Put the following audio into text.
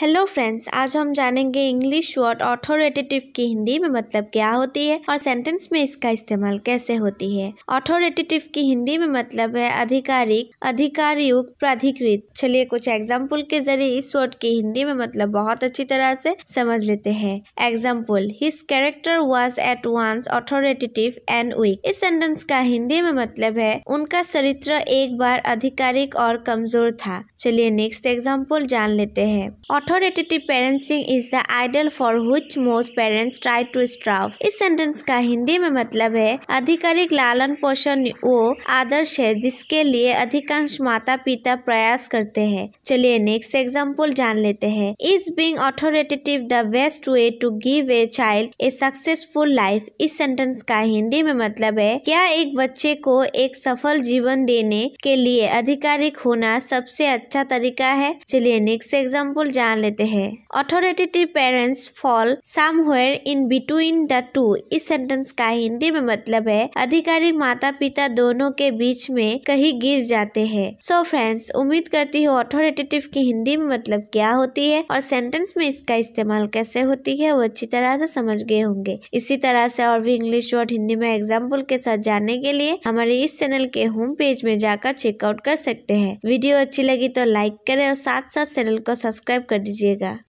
hello friends आज हम जानेंगे इंग्लिश वर्ड ऑथोरेटेटिव की हिंदी में मतलब क्या होती है और सेंटेंस में इसका इस्तेमाल कैसे होती है ऑथोरेटेटिव की हिंदी में मतलब है अधिकारिक अधिकार युक्त प्राधिकृत चलिए कुछ एग्जाम्पल के जरिए इस वर्ड की हिंदी में मतलब बहुत अच्छी तरह से समझ लेते हैं example his character was at once authoritative and weak इस सेंटेंस का हिंदी में मतलब है उनका चरित्र एक बार आधिकारिक और कमजोर था चलिए नेक्स्ट एग्जाम्पल जान लेते हैं authoritative parenting is the ideal for which most parents try to strive इस सेंटेंस का हिंदी में मतलब है आधिकारिक लालन पोषण वो आदर्श है जिसके लिए अधिकांश माता पिता प्रयास करते हैं चलिए नेक्स्ट एग्जाम्पल जान लेते हैं is being authoritative the best way to give a child a successful life इस सेंटेंस का हिंदी में मतलब है क्या एक बच्चे को एक सफल जीवन देने के लिए आधिकारिक होना सबसे अच्छा तरीका है चलिए नेक्स्ट एग्जाम्पल जान लेते हैं authoritative parents fall somewhere in between the two इस सेंटेंस का हिंदी में मतलब है आधिकारिक माता पिता दोनों के बीच में कहीं गिर जाते हैं सो फ्रेंड्स उम्मीद करती हूँ अथॉरिटेटिव की हिंदी में मतलब क्या होती है और सेंटेंस में इसका इस्तेमाल कैसे होती है वो अच्छी तरह से समझ गए होंगे इसी तरह से और भी इंग्लिश और हिंदी में एग्जाम्पल के साथ जानने के लिए हमारे इस चैनल के होम पेज में जाकर चेकआउट कर सकते हैं वीडियो अच्छी लगी तो लाइक करें और साथ साथ चैनल को सब्सक्राइब कर दीजिएगा